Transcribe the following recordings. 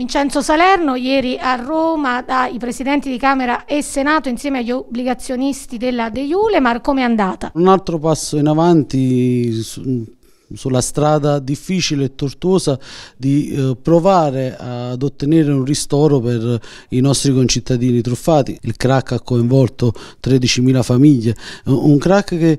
Vincenzo Salerno, ieri a Roma dai presidenti di Camera e Senato insieme agli obbligazionisti della De Iule, ma come è andata? Un altro passo in avanti sulla strada difficile e tortuosa di eh, provare ad ottenere un ristoro per i nostri concittadini truffati. Il crack ha coinvolto 13.000 famiglie, eh, un crack che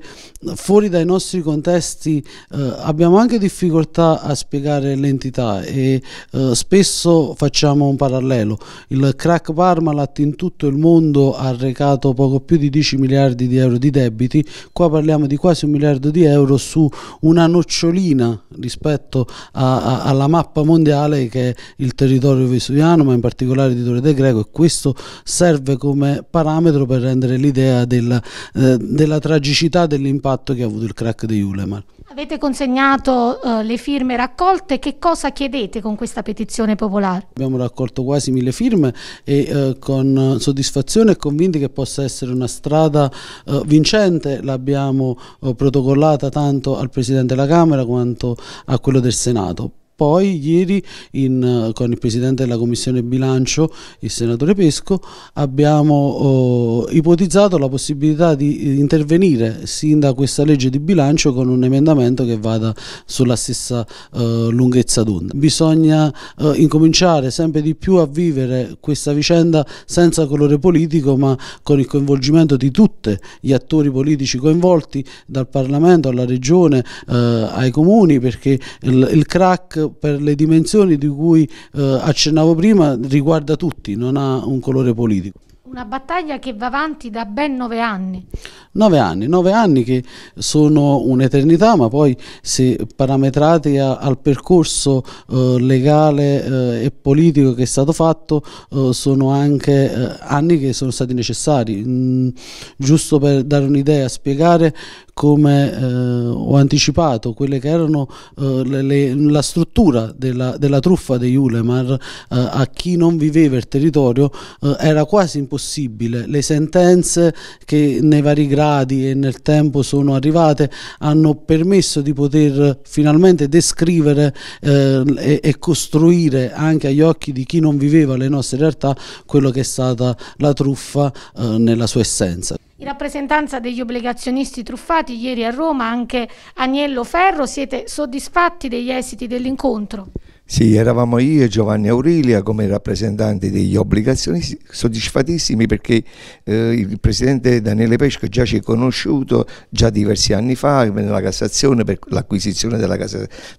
fuori dai nostri contesti eh, abbiamo anche difficoltà a spiegare l'entità e eh, spesso facciamo un parallelo. Il crack Parmalat in tutto il mondo ha recato poco più di 10 miliardi di euro di debiti, qua parliamo di quasi un miliardo di euro su una nocciola gocciolina rispetto a, a, alla mappa mondiale che è il territorio vesuviano, ma in particolare di Torre del Greco e questo serve come parametro per rendere l'idea della, eh, della, tragicità dell'impatto che ha avuto il crack di Ulemar. Avete consegnato uh, le firme raccolte, che cosa chiedete con questa petizione popolare? Abbiamo raccolto quasi mille firme e uh, con soddisfazione e convinti che possa essere una strada uh, vincente, l'abbiamo protocollata tanto al Presidente della Camera, Camera quanto a quello del Senato poi ieri in, eh, con il Presidente della Commissione Bilancio, il Senatore Pesco, abbiamo eh, ipotizzato la possibilità di eh, intervenire sin da questa legge di bilancio con un emendamento che vada sulla stessa eh, lunghezza d'onda. Bisogna eh, incominciare sempre di più a vivere questa vicenda senza colore politico ma con il coinvolgimento di tutti gli attori politici coinvolti dal Parlamento alla Regione eh, ai Comuni perché il, il crack per le dimensioni di cui eh, accennavo prima riguarda tutti, non ha un colore politico. Una battaglia che va avanti da ben nove anni. Nove anni, nove anni che sono un'eternità, ma poi se parametrati a, al percorso eh, legale eh, e politico che è stato fatto, eh, sono anche eh, anni che sono stati necessari. Mm, giusto per dare un'idea, spiegare come eh, ho anticipato quelle che erano eh, le, le, la struttura della, della truffa degli Ulemar eh, a chi non viveva il territorio eh, era quasi impossibile possibile. Le sentenze che nei vari gradi e nel tempo sono arrivate hanno permesso di poter finalmente descrivere eh, e, e, costruire anche agli occhi di chi non viveva le nostre realtà quello che è stata la truffa eh, nella sua essenza. In rappresentanza degli obbligazionisti truffati ieri a Roma anche Agnello Ferro, siete soddisfatti degli esiti dell'incontro? Sì, eravamo io e Giovanni Aurilia come rappresentanti degli obbligazionisti, soddisfatissimi perché eh, il presidente Daniele Pesco già ci è conosciuto già diversi anni fa nella Cassazione per l'acquisizione della,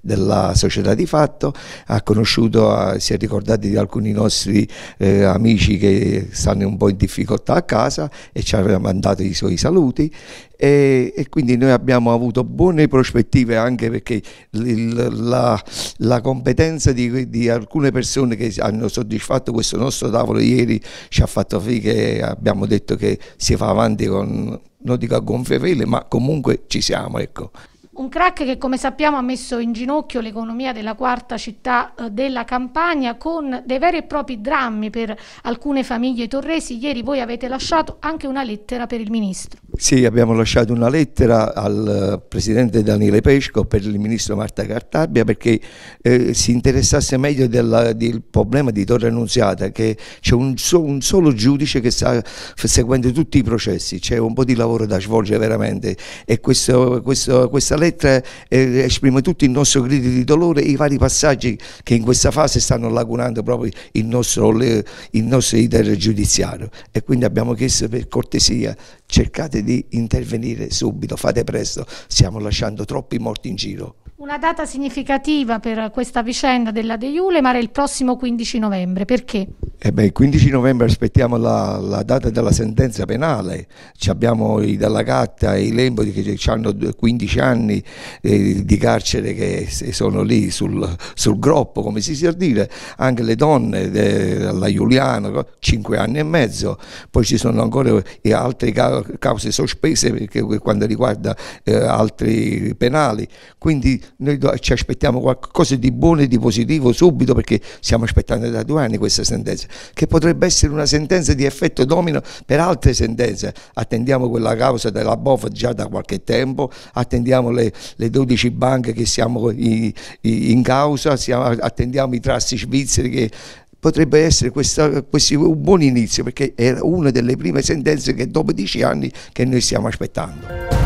della, società di fatto, ha conosciuto, si è ricordato di alcuni nostri eh, amici che stanno un po' in difficoltà a casa e ci aveva mandato i suoi saluti e, e, quindi noi abbiamo avuto buone prospettive anche perché il, la, la competenza presenza di, di, alcune persone che hanno soddisfatto questo nostro tavolo ieri ci ha fatto sì che abbiamo detto che si va avanti con, non dico a gonfie vele, ma comunque ci siamo. Ecco. Un crack che come sappiamo ha messo in ginocchio l'economia della quarta città eh, della Campania con dei veri e propri drammi per alcune famiglie torresi. Ieri voi avete lasciato anche una lettera per il Ministro. Sì, abbiamo lasciato una lettera al eh, presidente Daniele Pesco per il ministro Marta Cartabia perché eh, si interessasse meglio della, del problema di Torre Annunziata, che c'è un, so, un, solo giudice che sta seguendo tutti i processi, c'è un po' di lavoro da svolgere veramente e questo, questo, questa lettera eh, esprime tutto il nostro grido di dolore e i vari passaggi che in questa fase stanno lagunando proprio il nostro, il nostro iter giudiziario e quindi abbiamo chiesto per cortesia cercate di intervenire subito, fate presto, stiamo lasciando troppi morti in giro. Una data significativa per questa vicenda della De Iulemar è il prossimo 15 novembre, perché? Eh beh, il 15 novembre aspettiamo la, la, data della sentenza penale, Ci abbiamo i Dalla Gatta e i Lembodi che hanno 15 anni eh, di carcere che sono lì sul, sul, groppo, come si sa dire, anche le donne, eh, la Giuliano, 5 anni e mezzo, poi ci sono ancora eh, altre cause sospese perché, quando riguarda eh, altri penali, quindi noi ci aspettiamo qualcosa di buono e di positivo subito perché stiamo aspettando da due anni questa sentenza che potrebbe essere una sentenza di effetto domino per altre sentenze. Attendiamo quella causa della BOF già da qualche tempo, attendiamo le, le 12 banche che siamo in, in causa, siamo, attendiamo i trassi svizzeri che potrebbe essere questa, questi, un buon inizio perché è una delle prime sentenze che dopo 10 anni che noi stiamo aspettando.